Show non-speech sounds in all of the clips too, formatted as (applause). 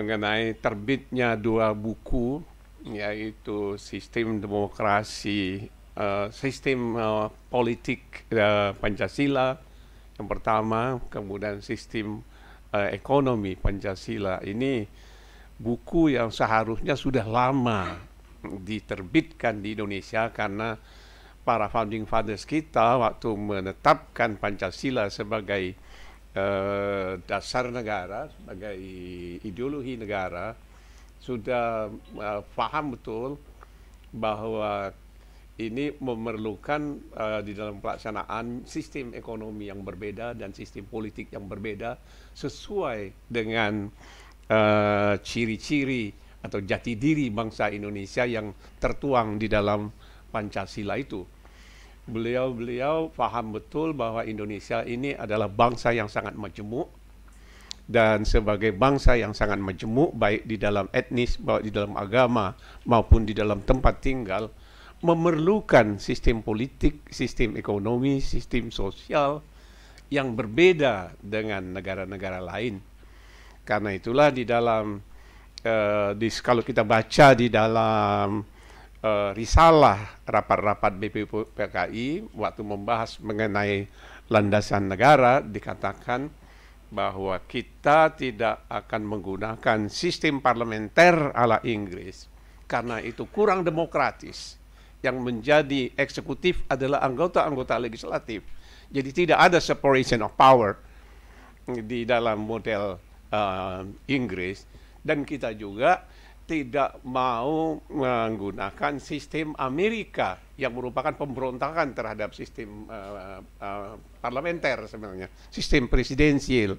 mengenai terbitnya dua buku yaitu sistem demokrasi uh, sistem uh, politik uh, Pancasila yang pertama kemudian sistem uh, ekonomi Pancasila ini buku yang seharusnya sudah lama diterbitkan di Indonesia karena para founding fathers kita waktu menetapkan Pancasila sebagai Eh, dasar negara, sebagai ideologi negara, sudah uh, eh, paham betul bahwa ini memerlukan uh, di dalam pelaksanaan sistem ekonomi yang berbeda dan sistem politik yang berbeda sesuai dengan ciri-ciri uh, ciri -ciri atau jati diri bangsa Indonesia yang tertuang di dalam Pancasila itu beliau-beliau paham betul bahwa Indonesia ini adalah bangsa yang sangat majemuk dan sebagai bangsa yang sangat majemuk baik di dalam etnis, baik di dalam agama maupun di dalam tempat tinggal memerlukan sistem politik, sistem ekonomi, sistem sosial yang berbeda dengan negara-negara lain. Karena itulah di dalam uh, di kalau kita baca di dalam uh, risalah rapat-rapat BPPKI waktu membahas mengenai landasan negara dikatakan bahwa kita tidak akan menggunakan sistem parlementer ala Inggris karena itu kurang demokratis. Yang menjadi eksekutif adalah anggota-anggota legislatif. Jadi tidak ada separation of power di dalam model uh, Inggris dan kita juga tidak mau menggunakan sistem Amerika yang merupakan pemberontakan terhadap sistem uh, uh, parlementer sebenarnya, sistem presidensial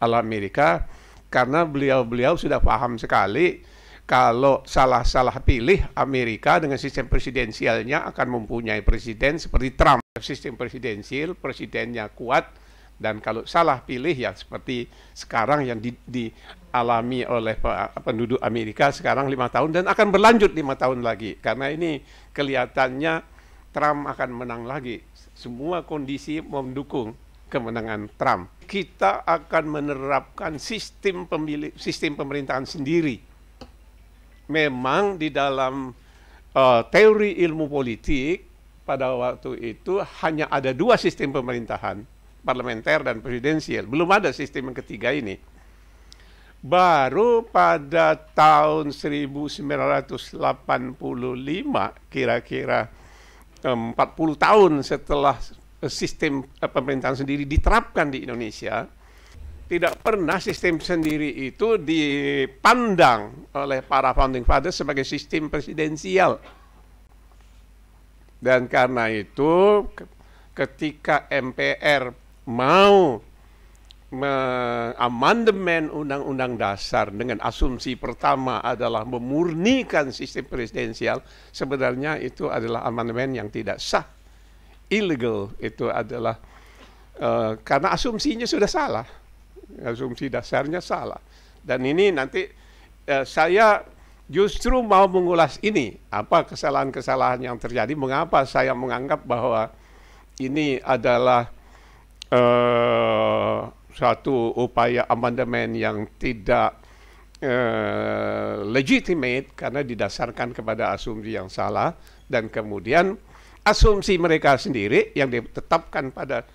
ala Amerika karena beliau-beliau sudah paham sekali kalau salah-salah pilih Amerika dengan sistem presidensialnya akan mempunyai presiden seperti Trump. Sistem presidensial, presidennya kuat, dan kalau salah pilih ya seperti sekarang yang di, dialami oleh penduduk Amerika sekarang lima tahun dan akan berlanjut lima tahun lagi karena ini kelihatannya Trump akan menang lagi. Semua kondisi mendukung kemenangan Trump. Kita akan menerapkan sistem pemilik sistem pemerintahan sendiri. Memang di dalam uh, teori ilmu politik pada waktu itu hanya ada dua sistem pemerintahan parlementer dan presidensial. Belum ada sistem yang ketiga ini. Baru pada tahun 1985 kira-kira 40 tahun setelah sistem eh, pemerintahan sendiri diterapkan di Indonesia, tidak pernah sistem sendiri itu dipandang oleh para founding fathers sebagai sistem presidensial. Dan karena itu ketika MPR mau amandemen Undang-Undang Dasar dengan asumsi pertama adalah memurnikan sistem presidensial, sebenarnya itu adalah amandemen yang tidak sah. Illegal itu adalah uh, karena asumsinya sudah salah. Asumsi dasarnya salah. Dan ini nanti uh, saya justru mau mengulas ini, apa kesalahan-kesalahan yang terjadi, mengapa saya menganggap bahwa ini adalah uh, satu upaya amandemen yang tidak uh, legitimate karena didasarkan kepada asumsi yang salah dan kemudian asumsi mereka sendiri yang ditetapkan pada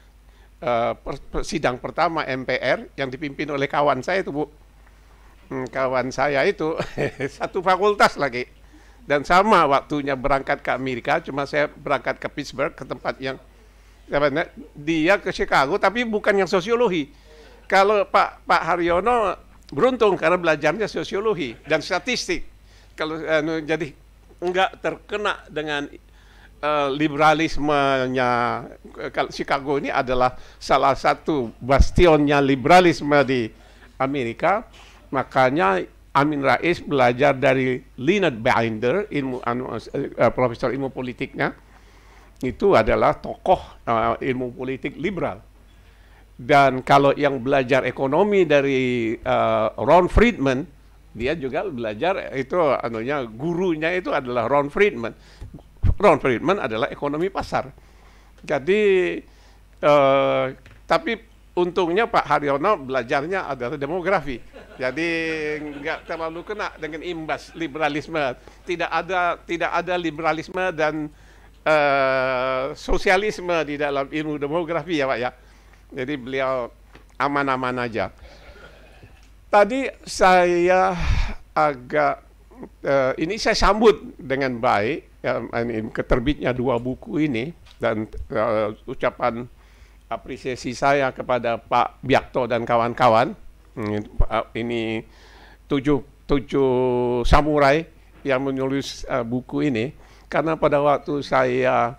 uh, sidang pertama MPR yang dipimpin oleh kawan saya itu Bu hmm, kawan saya itu (laughs) satu fakultas lagi dan sama waktunya berangkat ke Amerika cuma saya berangkat ke Pittsburgh ke tempat yang apa, nah, dia ke Chicago tapi bukan yang sosiologi. Kalau Pak Pak Haryono beruntung karena belajarnya sosiologi dan statistik. Kalau uh, jadi enggak terkena dengan uh, liberalismenya eh, Chicago ini adalah salah satu bastionnya liberalisme di Amerika. Makanya Amin Rais belajar dari Leonard Binder, ilmu uh, profesor ilmu politiknya itu adalah tokoh uh, ilmu politik liberal. Dan kalau yang belajar ekonomi dari uh, Ron Friedman, dia juga belajar eh, itu anunya gurunya itu adalah Ron Friedman. Ron Friedman adalah ekonomi pasar. Jadi uh, tapi untungnya Pak Haryono belajarnya adalah demografi. Jadi nggak terlalu kena dengan imbas liberalisme. Tidak ada tidak ada liberalisme dan uh, sosialisme di dalam ilmu demografi ya Pak ya. Jadi beliau aman-aman aja. Tadi saya agak uh, ini saya sambut dengan baik ya, ini keterbitnya dua buku ini dan uh, ucapan apresiasi saya kepada Pak Biakto dan kawan-kawan hmm, ini, tujuh tujuh samurai yang menulis uh, buku ini karena pada waktu saya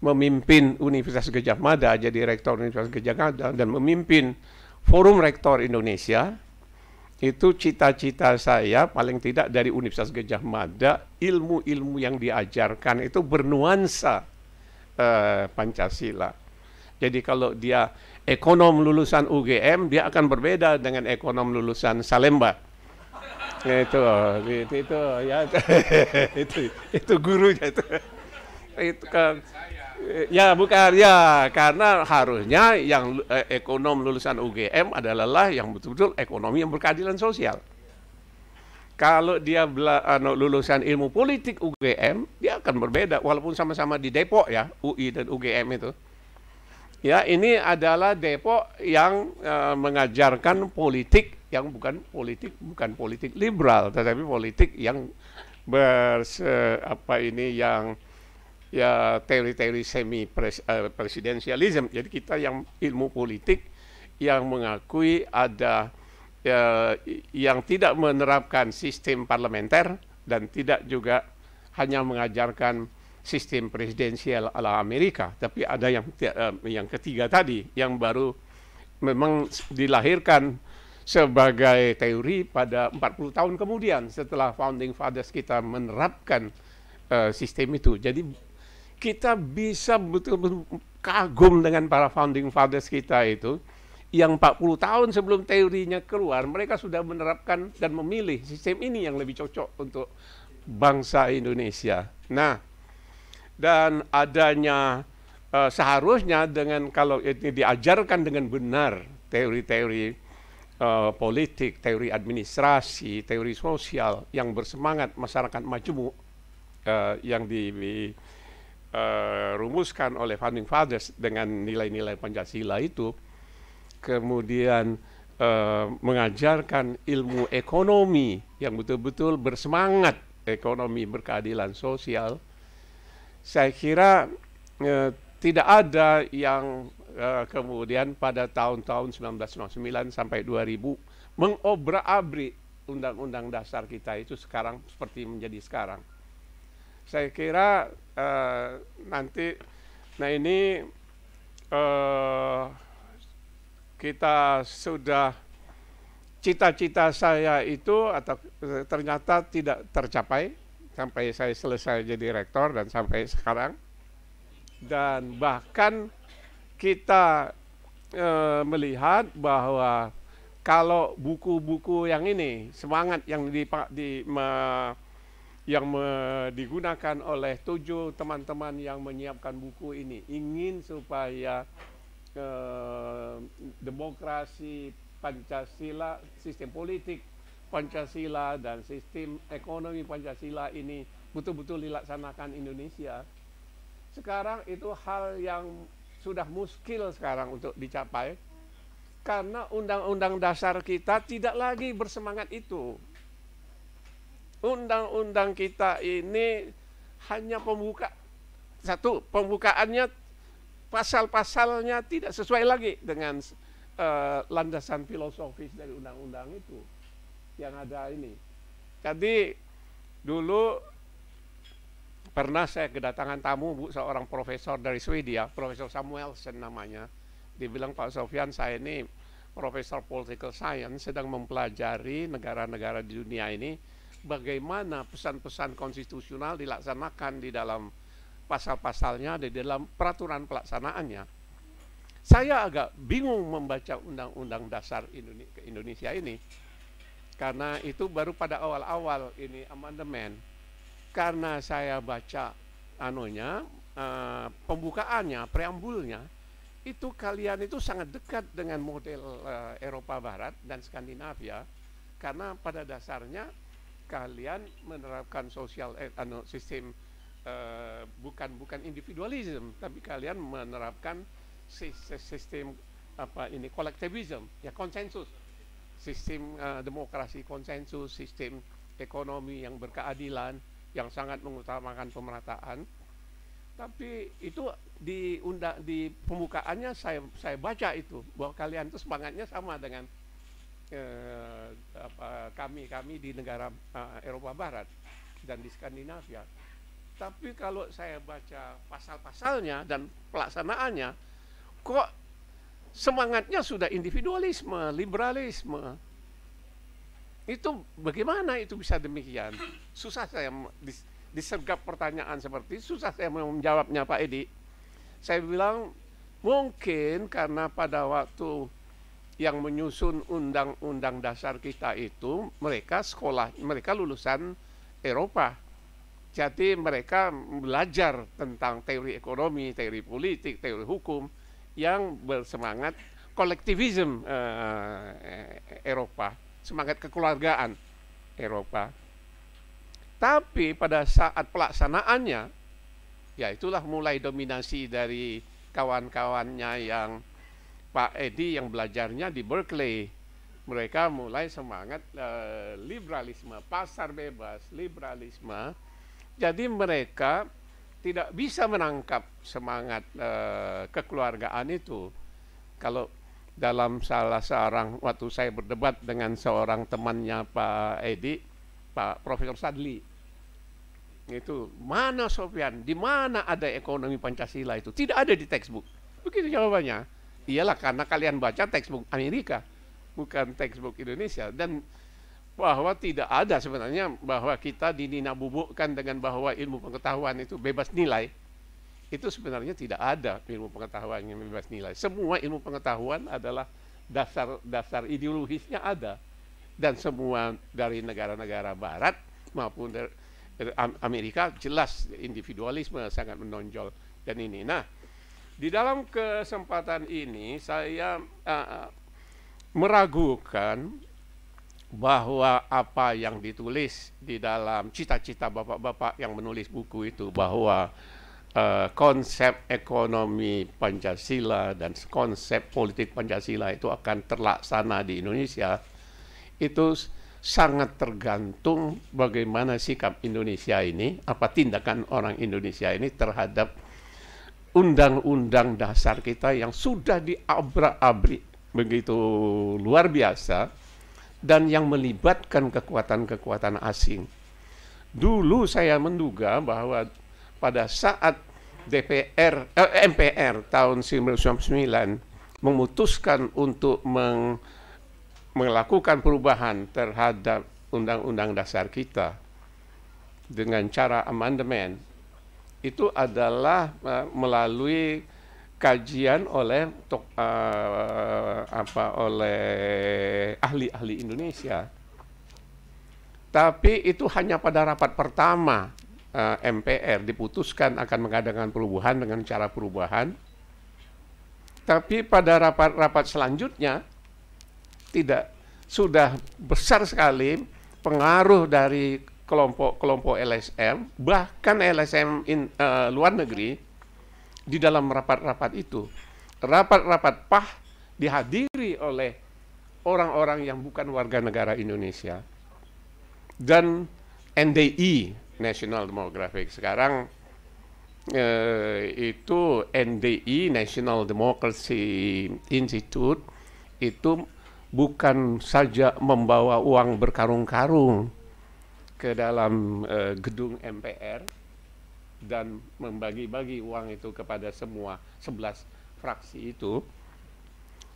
memimpin Universitas Gejah Mada, jadi rektor Universitas Gejah Mada, dan memimpin Forum Rektor Indonesia, itu cita-cita saya paling tidak dari Universitas Gejah Mada, ilmu-ilmu yang diajarkan itu bernuansa eh, Pancasila. Jadi kalau dia ekonom lulusan UGM, dia akan berbeda dengan ekonom lulusan Salemba Iya, itu, itu, itu, ya, (laughs) itu, itu gurunya itu. itu kan, ya bukan ya karena harusnya yang eh, ekonom lulusan UGM adalah yang betul-betul ekonomi yang berkeadilan sosial. Kalau dia bela, ano, lulusan ilmu politik UGM, dia akan berbeda walaupun sama-sama di Depok ya, UI dan UGM itu Ya, ini adalah Depok yang uh, mengajarkan politik yang bukan politik bukan politik liberal tetapi politik yang bers eh, apa ini yang ya teori-teori semi pres, uh, eh, presidensialisme. Jadi kita yang ilmu politik yang mengakui ada uh, yang tidak menerapkan sistem parlementer dan tidak juga hanya mengajarkan sistem presidensial ala Amerika, tapi ada yang eh, yang ketiga tadi yang baru memang dilahirkan sebagai teori pada 40 tahun kemudian setelah founding fathers kita menerapkan uh, sistem itu. Jadi kita bisa betul-betul kagum dengan para founding fathers kita itu yang 40 tahun sebelum teorinya keluar mereka sudah menerapkan dan memilih sistem ini yang lebih cocok untuk bangsa Indonesia. Nah, dan adanya uh, seharusnya dengan kalau ini diajarkan dengan benar teori-teori uh, politik, teori administrasi, teori sosial yang bersemangat masyarakat majemuk uh, yang di, di rumuskan oleh founding fathers dengan nilai-nilai Pancasila itu kemudian Uh, mengajarkan ilmu ekonomi yang betul-betul bersemangat ekonomi berkeadilan sosial saya kira eh, tidak ada yang eh, kemudian pada tahun-tahun 1999 sampai 2000 mengobrak-abrik undang-undang dasar kita itu sekarang seperti menjadi sekarang. Saya kira eh, nanti, nah ini eh, kita sudah cita-cita saya itu atau ternyata tidak tercapai sampai saya selesai jadi rektor dan sampai sekarang dan bahkan kita e, melihat bahwa kalau buku-buku yang ini semangat yang di, di me, yang me, digunakan oleh tujuh teman-teman yang menyiapkan buku ini ingin supaya e, demokrasi Pancasila sistem politik Pancasila dan sistem ekonomi Pancasila ini betul-betul dilaksanakan Indonesia, sekarang itu hal yang sudah muskil sekarang untuk dicapai karena undang-undang dasar kita tidak lagi bersemangat itu. Undang-undang kita ini hanya pembuka satu pembukaannya pasal-pasalnya tidak sesuai lagi dengan uh, landasan filosofis dari undang-undang itu yang ada ini. Jadi dulu pernah saya kedatangan tamu bu seorang profesor dari Swedia, Profesor Samuelsen namanya. Dibilang Pak Sofian saya ini Profesor Political Science sedang mempelajari negara-negara di dunia ini bagaimana pesan-pesan konstitusional dilaksanakan di dalam pasal-pasalnya, di dalam peraturan pelaksanaannya. Saya agak bingung membaca Undang-Undang Dasar Indonesia ini karena itu baru pada awal-awal ini amandemen. Karena saya baca anunya, uh, pembukaannya, preambulnya, itu kalian itu sangat dekat dengan model uh, Eropa Barat dan Skandinavia karena pada dasarnya kalian menerapkan sosial eh, anu, sistem uh, bukan bukan individualisme tapi kalian menerapkan sistem apa ini kolektivisme ya konsensus sistem uh, demokrasi konsensus, sistem ekonomi yang berkeadilan, yang sangat mengutamakan pemerataan. Tapi itu di undang di pembukaannya saya saya baca itu bahwa kalian itu semangatnya sama dengan eh, kami kami di negara eh, Eropa Barat dan di Skandinavia. Tapi kalau saya baca pasal-pasalnya dan pelaksanaannya, kok semangatnya sudah individualisme, liberalisme. Itu bagaimana itu bisa demikian? Susah saya disergap pertanyaan seperti itu, susah saya menjawabnya Pak Edi. Saya bilang mungkin karena pada waktu yang menyusun undang-undang dasar kita itu mereka sekolah mereka lulusan Eropa. Jadi mereka belajar tentang teori ekonomi, teori politik, teori hukum yang bersemangat kolektivisme eh, eh, Eropa, semangat kekeluargaan Eropa. Tapi pada saat pelaksanaannya, ya itulah mulai dominasi dari kawan-kawannya yang Pak Edi yang belajarnya di Berkeley. Mereka mulai semangat eh, liberalisme, pasar bebas, liberalisme. Jadi mereka tidak bisa menangkap semangat e, kekeluargaan itu. Kalau dalam salah seorang waktu saya berdebat dengan seorang temannya Pak Edi, Pak Profesor Sadli, itu mana Sofian, di mana ada ekonomi Pancasila itu? Tidak ada di textbook. Begitu jawabannya. Iyalah karena kalian baca textbook Amerika, bukan textbook Indonesia dan bahwa tidak ada sebenarnya bahwa kita dininabubukkan dengan bahwa ilmu pengetahuan itu bebas nilai. Itu sebenarnya tidak ada ilmu pengetahuan yang bebas nilai. Semua ilmu pengetahuan adalah dasar-dasar ideologisnya ada. Dan semua dari negara-negara barat maupun dari Amerika jelas individualisme sangat menonjol dan ini. Nah, di dalam kesempatan ini saya uh, meragukan bahwa apa yang ditulis di dalam cita-cita bapak-bapak yang menulis buku itu bahwa uh, konsep ekonomi Pancasila dan konsep politik Pancasila itu akan terlaksana di Indonesia itu sangat tergantung bagaimana sikap Indonesia ini apa tindakan orang Indonesia ini terhadap undang-undang dasar kita yang sudah diabrak-abrik begitu luar biasa dan yang melibatkan kekuatan-kekuatan asing. Dulu saya menduga bahwa pada saat DPR eh, MPR tahun 1999 memutuskan untuk meng, melakukan perubahan terhadap undang-undang dasar kita dengan cara amandemen itu adalah eh, melalui kajian oleh tok, uh, apa oleh ahli-ahli Indonesia. Tapi itu hanya pada rapat pertama uh, eh, MPR diputuskan akan mengadakan perubahan dengan cara perubahan. Tapi pada rapat-rapat selanjutnya tidak sudah besar sekali pengaruh dari kelompok-kelompok LSM bahkan LSM in, uh, luar negeri di dalam rapat-rapat itu. Rapat-rapat PAH dihadiri oleh orang-orang yang bukan warga negara Indonesia. Dan NDI, National Demographic, sekarang eh, itu NDI, National Democracy Institute, itu bukan saja membawa uang berkarung-karung ke dalam eh, gedung MPR, dan membagi-bagi uang itu kepada semua sebelas fraksi itu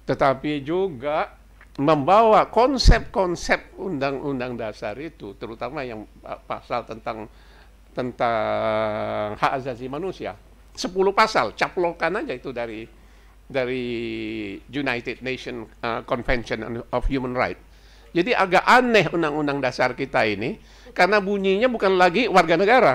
tetapi juga membawa konsep-konsep undang-undang dasar itu terutama yang eh, pasal tentang tentang hak asasi manusia sepuluh pasal caplokan aja itu dari dari United Nations eh, Convention of Human Rights jadi agak aneh undang-undang dasar kita ini karena bunyinya bukan lagi warga negara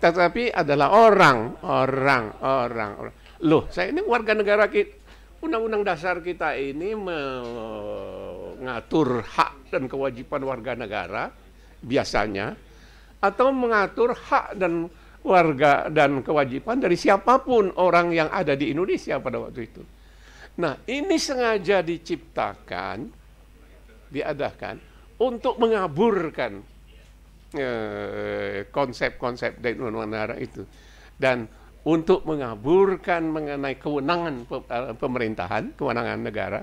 tetapi adalah orang, orang, orang, orang. Loh, saya ini warga negara kita. Undang-undang dasar kita ini mengatur hak dan kewajiban warga negara biasanya atau mengatur hak dan warga dan kewajiban dari siapapun orang yang ada di Indonesia pada waktu itu. Nah, ini sengaja diciptakan diadakan untuk mengaburkan Eh, konsep-konsep dari undang negara itu. Dan untuk mengaburkan mengenai kewenangan eh, pemerintahan, kewenangan negara,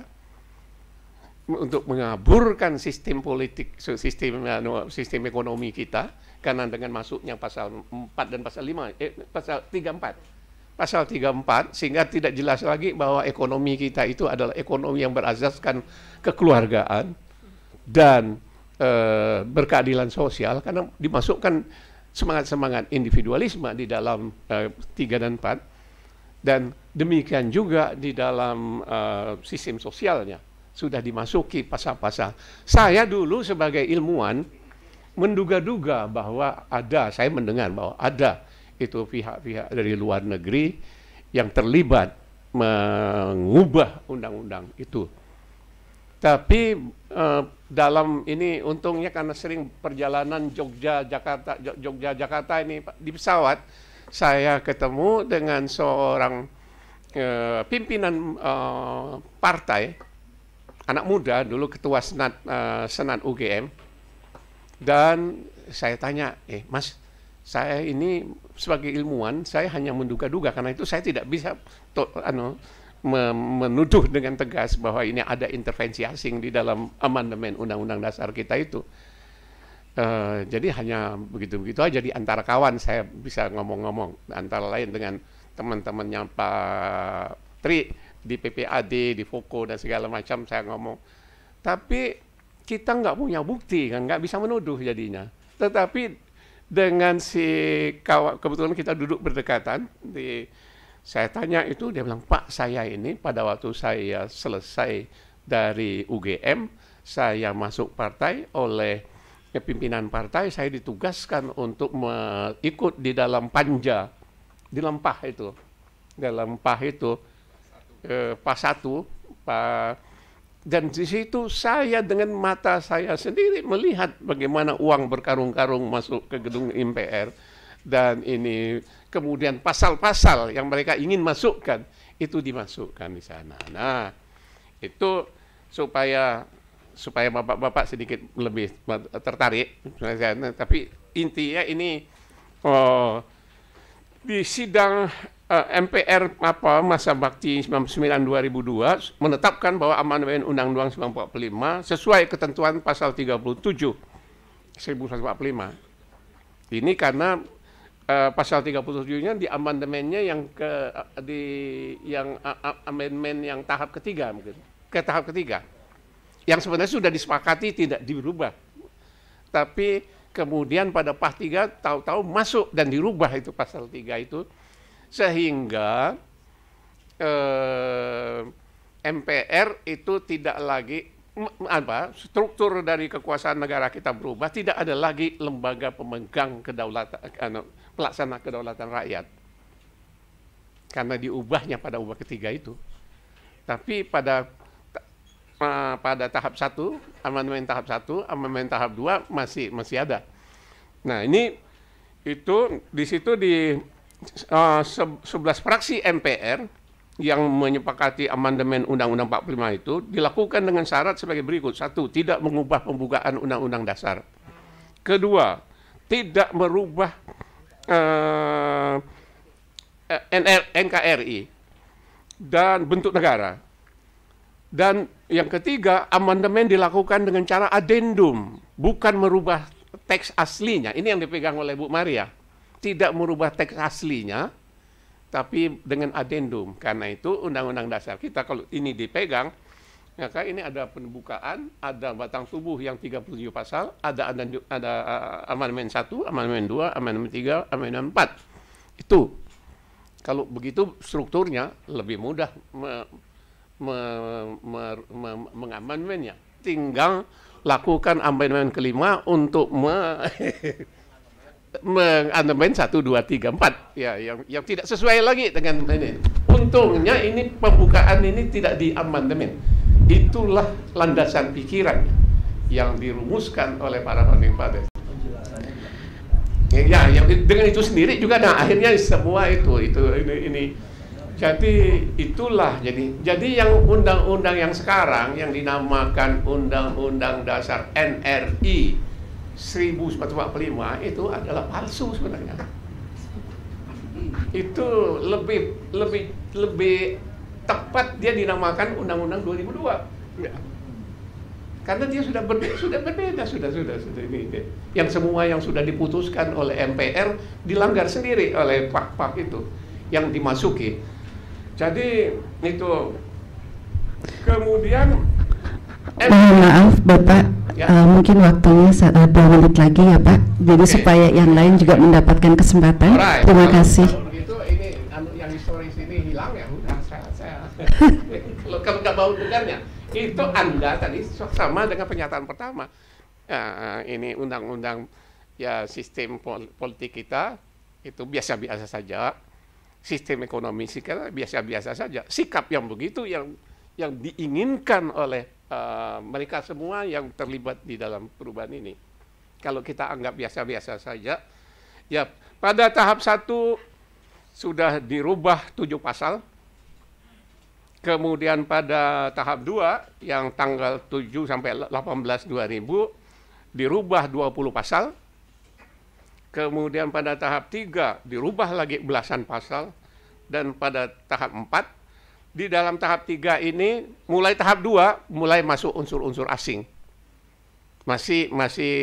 untuk mengaburkan sistem politik, sistem anu, sistem ekonomi kita, karena dengan masuknya pasal 4 dan pasal 5, eh, pasal 34, pasal 34, sehingga tidak jelas lagi bahwa ekonomi kita itu adalah ekonomi yang berazaskan kekeluargaan, dan Eh, berkeadilan sosial karena dimasukkan semangat-semangat individualisme di dalam eh, tiga dan empat dan demikian juga di dalam uh, sistem sosialnya sudah dimasuki pasal-pasal. Saya dulu sebagai ilmuwan menduga-duga bahwa ada, saya mendengar bahwa ada itu pihak-pihak dari luar negeri yang terlibat mengubah undang-undang itu tapi uh, dalam ini untungnya karena sering perjalanan Jogja Jakarta Jogja Jakarta ini di pesawat saya ketemu dengan seorang uh, pimpinan uh, partai anak muda dulu ketua senat uh, senat UGM dan saya tanya eh mas saya ini sebagai ilmuwan saya hanya menduga-duga karena itu saya tidak bisa to, ano, menuduh dengan tegas bahwa ini ada intervensi asing di dalam amandemen undang-undang dasar kita itu. Uh, jadi hanya begitu-begitu aja di antara kawan saya bisa ngomong-ngomong antara lain dengan teman-temannya Pak Tri di PPAD, di Foko dan segala macam saya ngomong. Tapi kita nggak punya bukti kan, nggak bisa menuduh jadinya. Tetapi dengan si kawan kebetulan kita duduk berdekatan di saya tanya itu, dia bilang, Pak, saya ini pada waktu saya selesai dari UGM, saya masuk partai oleh pimpinan partai, saya ditugaskan untuk ikut di dalam panja, di lempah itu. Dalam pah itu, eh, pas satu, pa, dan di situ saya dengan mata saya sendiri melihat bagaimana uang berkarung-karung masuk ke gedung MPR dan ini kemudian pasal-pasal yang mereka ingin masukkan itu dimasukkan di sana. Nah, itu supaya supaya bapak-bapak sedikit lebih tertarik tapi intinya ini oh, di sidang eh, MPR apa masa bakti 99 2002 menetapkan bahwa amandemen Undang-Undang 1945 sesuai ketentuan pasal 37 1945. Ini karena uh, pasal 37-nya di amandemennya yang ke eh, di yang eh, amandemen yang tahap ketiga mungkin ke tahap ketiga yang sebenarnya sudah disepakati tidak dirubah tapi kemudian pada pas tiga tahu-tahu masuk dan dirubah itu pasal tiga itu sehingga eh, MPR itu tidak lagi apa struktur dari kekuasaan negara kita berubah tidak ada lagi lembaga pemegang kedaulatan anu, pelaksana kedaulatan rakyat. Karena diubahnya pada ubah ketiga itu. Tapi pada pada tahap satu, amandemen tahap satu, amandemen tahap dua masih masih ada. Nah, ini itu di situ di uh, eh, 11 fraksi MPR yang menyepakati amandemen Undang-Undang 45 itu dilakukan dengan syarat sebagai berikut. Satu, tidak mengubah pembukaan Undang-Undang Dasar. Kedua, tidak merubah uh, eh, eh, NR, NKRI dan bentuk negara. Dan yang ketiga, amandemen dilakukan dengan cara adendum, bukan merubah teks aslinya. Ini yang dipegang oleh Bu Maria. Tidak merubah teks aslinya, tapi dengan adendum. Karena itu undang-undang dasar kita kalau ini dipegang, maka ya ini ada pembukaan, ada batang tubuh yang 37 pasal, ada ada, ada uh, amandemen 1, amandemen 2, amandemen 3, amandemen 4. Itu. Kalau begitu strukturnya lebih mudah me, me, me, me, me, mengamandemennya. Tinggal lakukan amandemen kelima untuk me mengamandemen 1 2 3 4 ya yang yang tidak sesuai lagi dengan ini. Untungnya ini pembukaan ini tidak diamandemen Itulah landasan pikiran yang dirumuskan oleh para founding fathers. Ya, ya, dengan itu sendiri juga nah akhirnya semua itu itu ini, ini jadi itulah jadi jadi yang undang-undang yang sekarang yang dinamakan Undang-Undang Dasar NRI 1945 itu adalah palsu sebenarnya. Itu lebih lebih lebih tepat dia dinamakan Undang-Undang 2002. Ya. Karena dia sudah berbeda, sudah berbeda, sudah, sudah, sudah ini, ini. Yang semua yang sudah diputuskan oleh MPR dilanggar sendiri oleh pak-pak itu yang dimasuki. Jadi itu kemudian Mohon maaf Bapak, ya. uh, mungkin waktunya dua menit lagi ya Pak. Jadi okay. supaya yang lain juga mendapatkan kesempatan. Right. Terima kasih. kalau nggak mau dengarnya. Itu Anda tadi sama dengan pernyataan pertama. Ya, ini undang-undang ya sistem pol politik kita itu biasa-biasa saja. Sistem ekonomi sih biasa-biasa saja. Sikap yang begitu yang yang diinginkan oleh uh, mereka semua yang terlibat di dalam perubahan ini. Kalau kita anggap biasa-biasa saja, ya pada tahap satu sudah dirubah tujuh pasal Kemudian pada tahap 2 yang tanggal 7 sampai 18 2000 dirubah 20 pasal. Kemudian pada tahap 3 dirubah lagi belasan pasal dan pada tahap 4 di dalam tahap 3 ini mulai tahap 2 mulai masuk unsur-unsur asing. Masih masih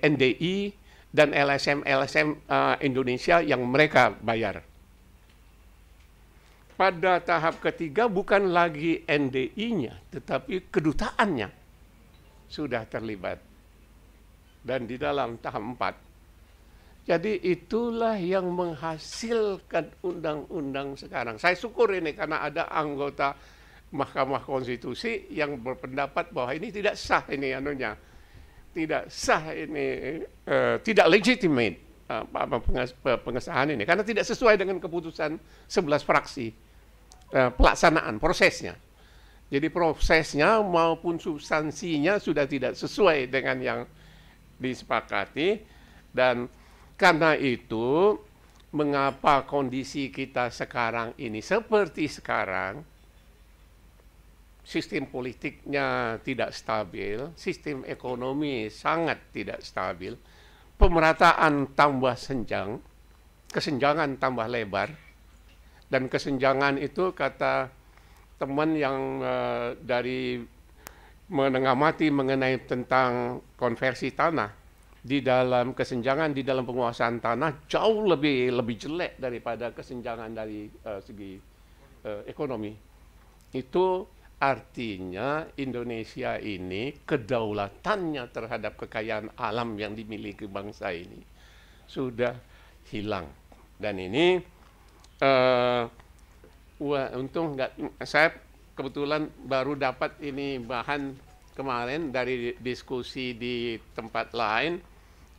NDI dan LSM LSM uh, eh, Indonesia yang mereka bayar pada tahap ketiga bukan lagi NDI-nya, tetapi kedutaannya sudah terlibat. Dan di dalam tahap empat. Jadi itulah yang menghasilkan undang-undang sekarang. Saya syukur ini karena ada anggota Mahkamah Konstitusi yang berpendapat bahwa ini tidak sah ini anunya. Tidak sah ini, uh, tidak legitimate eh, apa pengesahan ini karena tidak sesuai dengan keputusan 11 fraksi. Eh, pelaksanaan prosesnya. Jadi prosesnya maupun substansinya sudah tidak sesuai dengan yang disepakati dan karena itu mengapa kondisi kita sekarang ini seperti sekarang sistem politiknya tidak stabil, sistem ekonomi sangat tidak stabil, pemerataan tambah senjang, kesenjangan tambah lebar dan kesenjangan itu kata teman yang uh, dari menengamati mengenai tentang konversi tanah di dalam kesenjangan di dalam penguasaan tanah jauh lebih lebih jelek daripada kesenjangan dari uh, segi uh, ekonomi. Itu Artinya Indonesia ini kedaulatannya terhadap kekayaan alam yang dimiliki bangsa ini sudah hilang. Dan ini uh, wah untung nggak saya kebetulan baru dapat ini bahan kemarin dari diskusi di tempat lain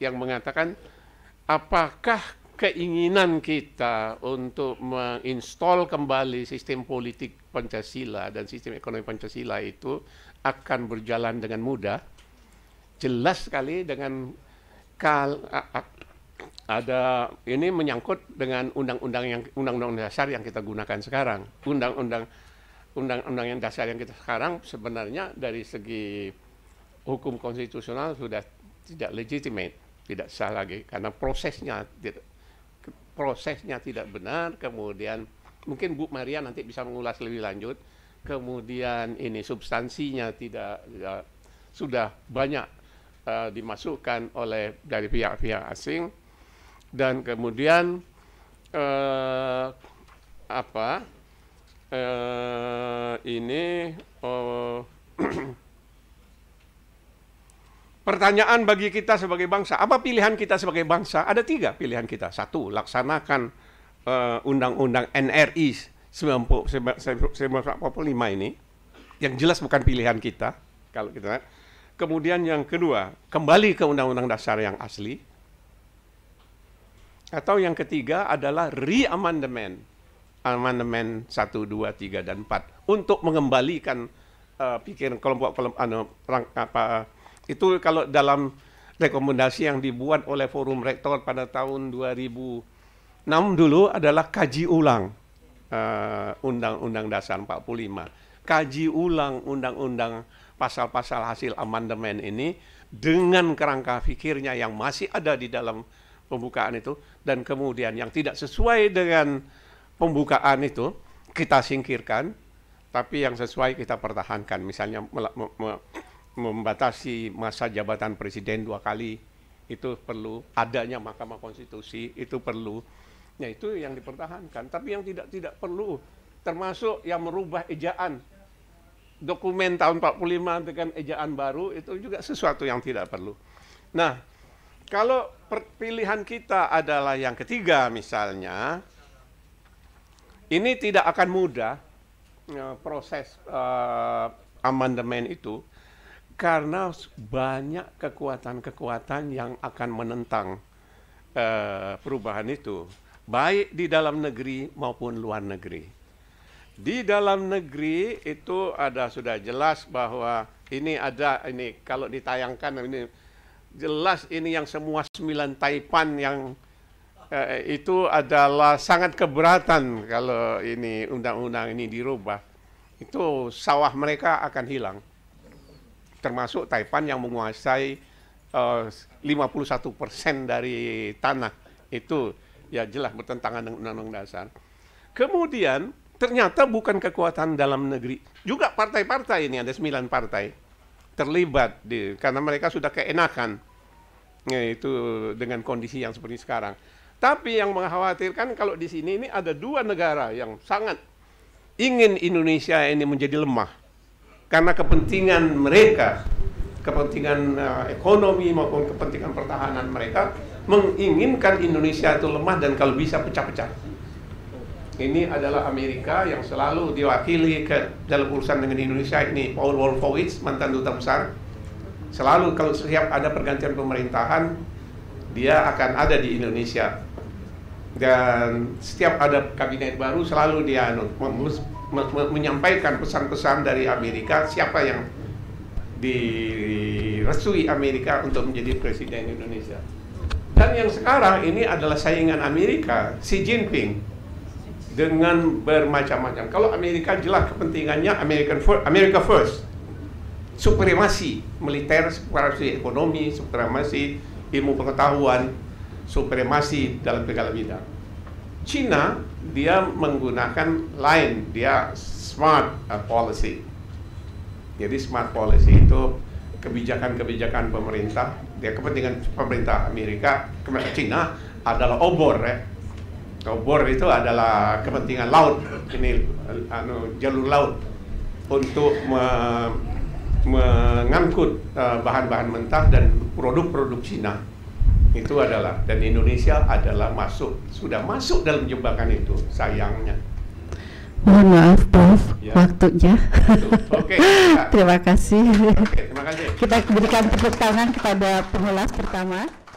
yang mengatakan apakah keinginan kita untuk menginstal kembali sistem politik Pancasila dan sistem ekonomi Pancasila itu akan berjalan dengan mudah jelas sekali dengan kal ada ini menyangkut dengan undang-undang yang undang-undang dasar yang kita gunakan sekarang. Undang-undang undang-undang yang dasar yang kita sekarang sebenarnya dari segi hukum konstitusional sudah tidak legitimate, tidak sah lagi karena prosesnya tidak prosesnya tidak benar, kemudian mungkin Bu Maria nanti bisa mengulas lebih lanjut. Kemudian ini substansinya tidak ya, sudah banyak uh, dimasukkan oleh dari pihak-pihak asing dan kemudian eh, apa eh, ini oh, (clears throat) pertanyaan bagi kita sebagai bangsa apa pilihan kita sebagai bangsa ada tiga pilihan kita satu laksanakan eh, undang-undang eh, NRI 1945 ini yang jelas bukan pilihan kita kalau kita kemudian yang kedua kembali ke undang-undang dasar yang asli atau yang ketiga adalah re-amandemen. Amandemen 1, 2, 3, dan 4. Untuk mengembalikan uh, pikiran kelompok, kelompok anu, rang, apa, itu kalau dalam rekomendasi yang dibuat oleh Forum Rektor pada tahun 2006 dulu adalah kaji ulang eh, Undang-Undang uh, empat puluh Dasar 45. Kaji ulang Undang-Undang pasal-pasal hasil amandemen ini dengan kerangka fikirnya yang masih ada di dalam pembukaan itu dan kemudian yang tidak sesuai dengan pembukaan itu kita singkirkan tapi yang sesuai kita pertahankan misalnya membatasi masa jabatan presiden dua kali itu perlu adanya Mahkamah Konstitusi itu perlu ya itu yang dipertahankan tapi yang tidak tidak perlu termasuk yang merubah ejaan dokumen tahun 45 dengan ejaan baru itu juga sesuatu yang tidak perlu nah kalau pilihan kita adalah yang ketiga misalnya, ini tidak akan mudah ya, proses uh, amandemen itu karena banyak kekuatan-kekuatan yang akan menentang uh, perubahan itu baik di dalam negeri maupun luar negeri. Di dalam negeri itu ada sudah jelas bahwa ini ada ini kalau ditayangkan ini jelas ini yang semua sembilan taipan yang eh, itu adalah sangat keberatan kalau ini undang-undang ini dirubah. Itu sawah mereka akan hilang. Termasuk Taipan yang menguasai eh, 51 persen dari tanah. Itu ya jelas bertentangan dengan undang-undang dasar. Kemudian ternyata bukan kekuatan dalam negeri. Juga partai-partai ini ada sembilan partai terlibat di, karena mereka sudah keenakan yaitu dengan kondisi yang seperti sekarang. Tapi yang mengkhawatirkan kalau di sini ini ada dua negara yang sangat ingin Indonesia ini menjadi lemah karena kepentingan mereka, kepentingan eh, ekonomi maupun kepentingan pertahanan mereka menginginkan Indonesia itu lemah dan kalau bisa pecah-pecah ini adalah Amerika yang selalu diwakili ke dalam urusan dengan Indonesia ini Paul Wolfowitz mantan duta besar selalu kalau setiap ada pergantian pemerintahan dia akan ada di Indonesia dan setiap ada kabinet baru selalu dia anu, menyampaikan pesan-pesan dari Amerika siapa yang direstui Amerika untuk menjadi presiden Indonesia. Dan yang sekarang ini adalah saingan Amerika, Xi Jinping dengan bermacam-macam. Kalau Amerika jelas kepentingannya American first, America first. Supremasi militer, supremasi ekonomi, supremasi ilmu pengetahuan, supremasi dalam segala bidang. Cina dia menggunakan lain, dia smart uh, policy. Jadi smart policy itu kebijakan-kebijakan pemerintah, dia kepentingan pemerintah Amerika, Cina adalah obor ya Sobor itu adalah kepentingan laut ini anu, jalur laut untuk me mengangkut eh, bahan-bahan uh, mentah dan produk-produk Cina itu adalah dan Indonesia adalah masuk sudah masuk dalam jebakan itu sayangnya. Mohon maaf, Prof. Ya. Waktunya. Oke. Okay, (laughs) terima kasih. okay, terima kasih. Kita berikan tepuk tangan kepada pengulas pertama.